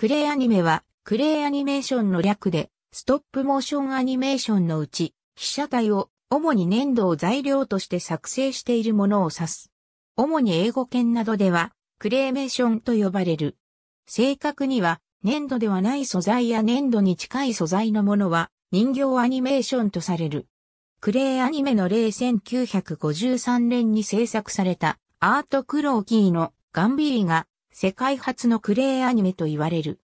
クレイアニメは、クレイアニメーションの略で、ストップモーションアニメーションのうち、被写体を主に粘土を材料として作成しているものを指す。主に英語圏などでは、クレイメーションと呼ばれる。正確には、粘土ではない素材や粘土に近い素材のものは、人形アニメーションとされる。クレイアニメの例1953年に制作された、アート・クローキーのガンビーが、世界初のクレイアニメと言われる。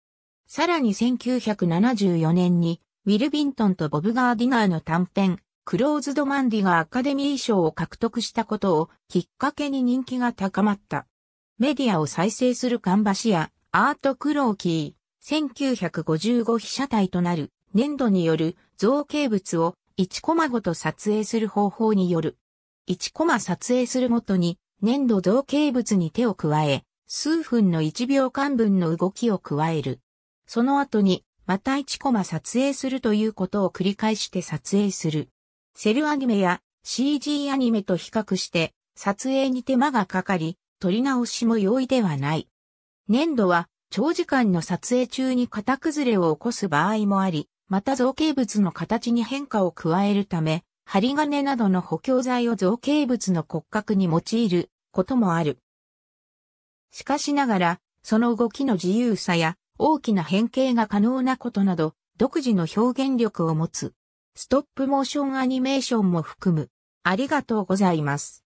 さらに1974年に、ウィル・ビントンとボブ・ガーディナーの短編、クローズド・マンディがアカデミー賞を獲得したことをきっかけに人気が高まった。メディアを再生するカンバシア、アート・クローキー、1955被写体となる粘土による造形物を1コマごと撮影する方法による。1コマ撮影するごとに粘土造形物に手を加え、数分の1秒間分の動きを加える。その後に、また1コマ撮影するということを繰り返して撮影する。セルアニメや CG アニメと比較して、撮影に手間がかかり、撮り直しも容易ではない。粘土は、長時間の撮影中に型崩れを起こす場合もあり、また造形物の形に変化を加えるため、針金などの補強材を造形物の骨格に用いることもある。しかしながら、その動きの自由さや大きな変形が可能なことなど、独自の表現力を持つ。ストップモーションアニメーションも含む。ありがとうございます。